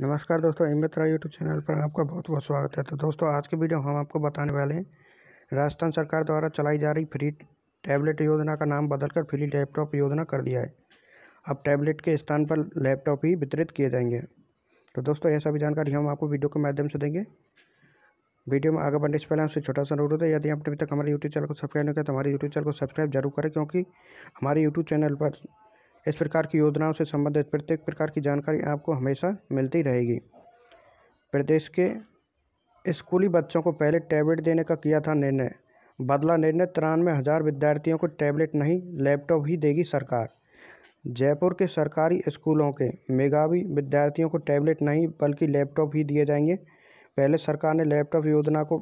नमस्कार दोस्तों अमित राय YouTube channel पर आपका बहुत बहुत स्वागत है तो दोस्तों आज की वीडियो हम आपको बताने वाले हैं राजस्थान सरकार द्वारा चलाई जा रही फ्री टैबलेट योजना का नाम बदलकर फ्री लैपटॉप योजना कर दिया है अब टैबलेट के स्थान पर लैपटॉप ही वितरित किए जाएंगे तो दोस्तों यह सभी जानकारी हम आपको वीडियो के माध्यम से देंगे वीडियो में आगे बढ़ने से पहले हमसे छोटा सा अनुरोध है यदि आप अभी तक हमारे यूट्यूब चैनल को सब्सक्राइब नहीं किया तो हमारे यूट्यूब चैनल को सब्सक्राइब जरूर करें क्योंकि हमारे यूट्यूब चैनल पर इस प्रकार की योजनाओं से संबंधित प्रत्येक प्रकार की जानकारी आपको हमेशा मिलती रहेगी प्रदेश के स्कूली बच्चों को पहले टैबलेट देने का किया था निर्णय बदला निर्णय तिरानवे हज़ार विद्यार्थियों को टैबलेट नहीं लैपटॉप ही देगी सरकार जयपुर के सरकारी स्कूलों के मेगावी विद्यार्थियों को टैबलेट नहीं बल्कि लैपटॉप ही दिए जाएंगे पहले सरकार ने लैपटॉप योजना को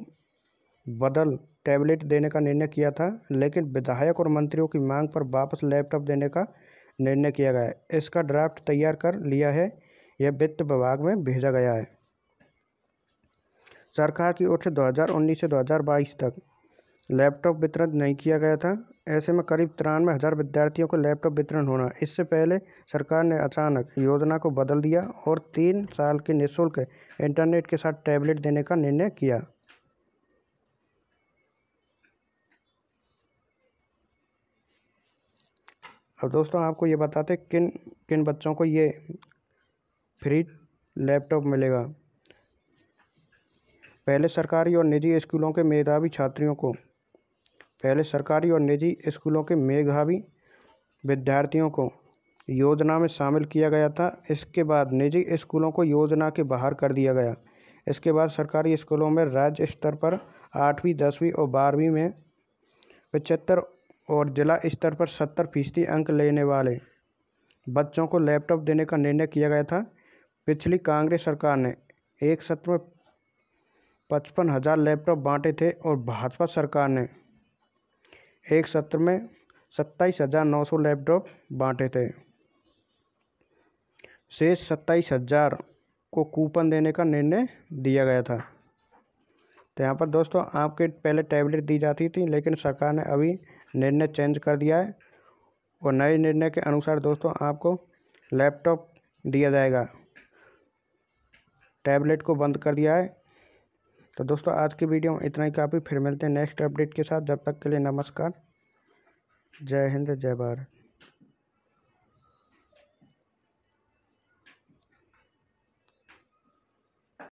बदल टैबलेट देने का निर्णय किया था लेकिन विधायक और मंत्रियों की मांग पर वापस लैपटॉप देने का निर्णय किया गया है इसका ड्राफ्ट तैयार कर लिया है यह वित्त विभाग में भेजा गया है सरकार की ओर से 2019 से 2022 तक लैपटॉप वितरण नहीं किया गया था ऐसे में करीब तिरानवे हज़ार विद्यार्थियों को लैपटॉप वितरण होना इससे पहले सरकार ने अचानक योजना को बदल दिया और तीन साल के निःशुल्क इंटरनेट के साथ टैबलेट देने का निर्णय किया अब दोस्तों आपको ये बताते किन किन बच्चों को ये फ्री लैपटॉप मिलेगा पहले सरकारी और निजी स्कूलों के मेधावी छात्रियों को पहले सरकारी और निजी स्कूलों के मेधावी विद्यार्थियों को योजना में शामिल किया गया था इसके बाद निजी स्कूलों को योजना के बाहर कर दिया गया इसके बाद सरकारी स्कूलों में राज्य स्तर पर आठवीं दसवीं और बारहवीं में पचहत्तर और जिला स्तर पर सत्तर फीसदी अंक लेने वाले बच्चों को लैपटॉप देने का निर्णय किया गया था पिछली कांग्रेस सरकार ने एक सत्र में पचपन हज़ार लैपटॉप बांटे थे और भाजपा सरकार ने एक सत्र में सत्ताईस हज़ार नौ सौ लैपटॉप बांटे थे शेष सत्ताईस हज़ार को कूपन देने का निर्णय दिया गया था तो यहाँ पर दोस्तों आपके पहले टैबलेट दी जाती थी लेकिन सरकार ने अभी निर्णय चेंज कर दिया है और नए निर्णय के अनुसार दोस्तों आपको लैपटॉप दिया जाएगा टैबलेट को बंद कर दिया है तो दोस्तों आज की वीडियो में इतना ही काफ़ी फिर मिलते हैं नेक्स्ट अपडेट के साथ जब तक के लिए नमस्कार जय हिंद जय भारत